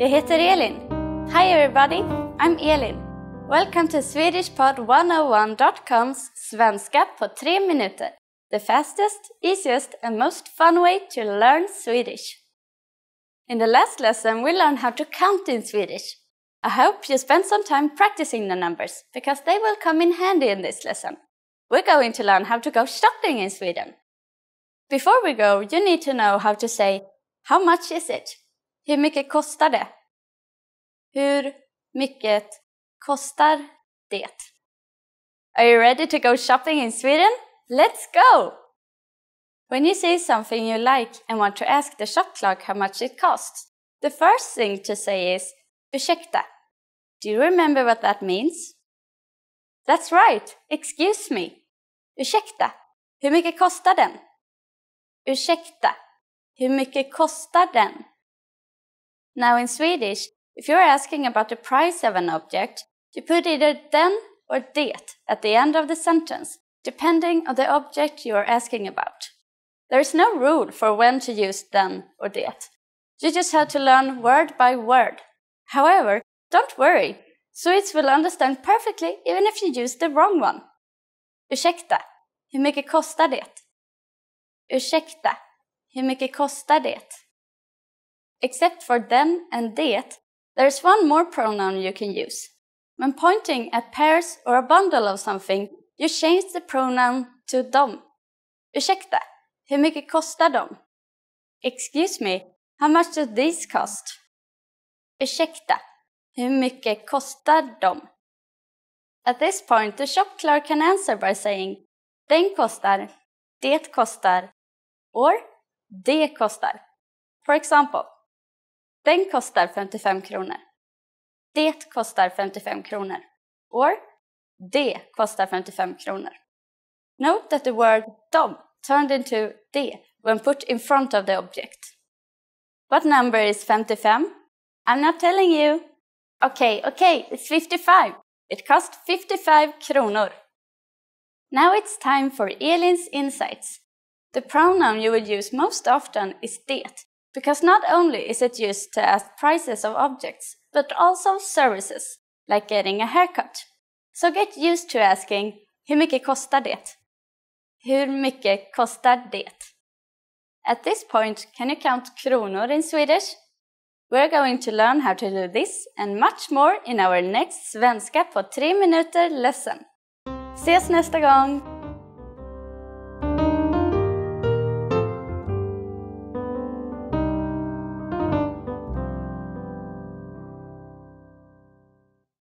Jag heter Elin. Hi everybody, I'm Elin. Welcome to SwedishPod101.coms Svenska på tre minuter. The fastest, easiest and most fun way to learn Swedish. In the last lesson we learned how to count in Swedish. I hope you spent some time practicing the numbers because they will come in handy in this lesson. We're going to learn how to go shopping in Sweden. Before we go, you need to know how to say, how much is it? Hur mycket kostar det? Hur mycket kostar det? Are you ready to go shopping in Sweden? Let's go! When you see something you like and want to ask the shop clerk how much it costs, the first thing to say is Ursäkta. Do you remember what that means? That's right. Excuse me. Ursäkta. Hur mycket kostar den? Ursäkta. Hur mycket kostar den? Now in Swedish, if you're asking about the price of an object, you put either den or det at the end of the sentence, depending on the object you are asking about. There is no rule for when to use den or det. You just have to learn word by word. However, don't worry, Swedes will understand perfectly even if you use the wrong one. Ursäkta, hur mycket kostar det? Ursäkta, hur mycket kostar det? Except for them and det, there's one more pronoun you can use. When pointing at pairs or a bundle of something, you change the pronoun to dom. Ursäkta, hur mycket kostar de? Excuse me, how much do these cost? Ursäkta, hur mycket kostar At this point, the shop clerk can answer by saying Den kostar, det kostar, or det kostar. For example, Den kostar 55 kronor. Det kostar 55 kronor. Or det kostar 55 kronor. Note that the word dom turned into “de” when put in front of the object. What number is 55? I'm not telling you. Okay, okay, it's 55. It cost 55 kronor. Now it's time for Elin's insights. The pronoun you will use most often is det because not only is it used to ask prices of objects, but also services, like getting a haircut. So get used to asking, hur mycket kostar det? Hur mycket kostar det? At this point, can you count kronor in Swedish? We're going to learn how to do this and much more in our next Svenska på 3 minuter lesson. Ses nästa gång!